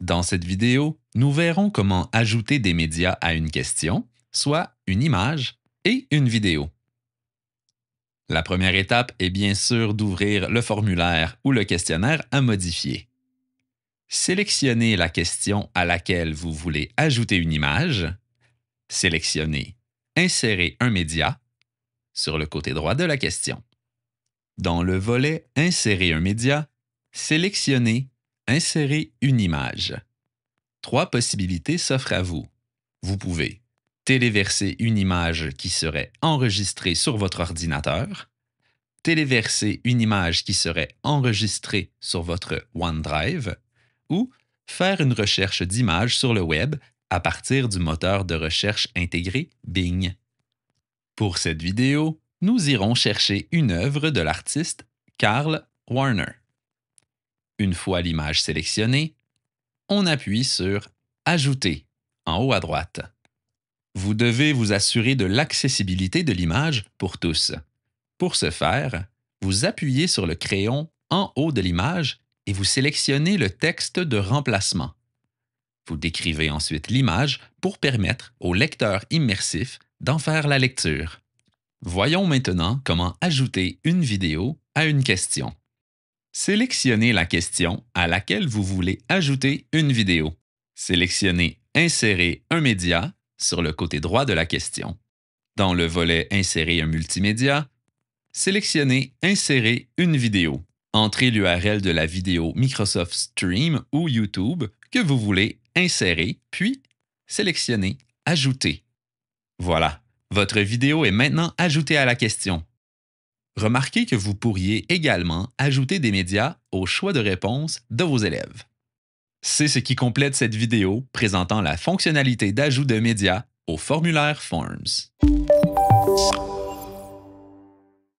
Dans cette vidéo, nous verrons comment ajouter des médias à une question, soit une image et une vidéo. La première étape est bien sûr d'ouvrir le formulaire ou le questionnaire à modifier. Sélectionnez la question à laquelle vous voulez ajouter une image, sélectionnez Insérer un média sur le côté droit de la question. Dans le volet Insérer un média, Sélectionnez Insérer une image. Trois possibilités s'offrent à vous. Vous pouvez téléverser une image qui serait enregistrée sur votre ordinateur, téléverser une image qui serait enregistrée sur votre OneDrive ou faire une recherche d'images sur le web à partir du moteur de recherche intégré Bing. Pour cette vidéo, nous irons chercher une œuvre de l'artiste Karl Warner. Une fois l'image sélectionnée, on appuie sur Ajouter en haut à droite. Vous devez vous assurer de l'accessibilité de l'image pour tous. Pour ce faire, vous appuyez sur le crayon en haut de l'image et vous sélectionnez le texte de remplacement. Vous décrivez ensuite l'image pour permettre au lecteur immersif d'en faire la lecture. Voyons maintenant comment ajouter une vidéo à une question. Sélectionnez la question à laquelle vous voulez ajouter une vidéo. Sélectionnez Insérer un média sur le côté droit de la question. Dans le volet Insérer un multimédia, sélectionnez Insérer une vidéo. Entrez l'URL de la vidéo Microsoft Stream ou YouTube que vous voulez insérer, puis sélectionnez Ajouter. Voilà, votre vidéo est maintenant ajoutée à la question. Remarquez que vous pourriez également ajouter des médias au choix de réponse de vos élèves. C'est ce qui complète cette vidéo présentant la fonctionnalité d'ajout de médias au formulaire Forms.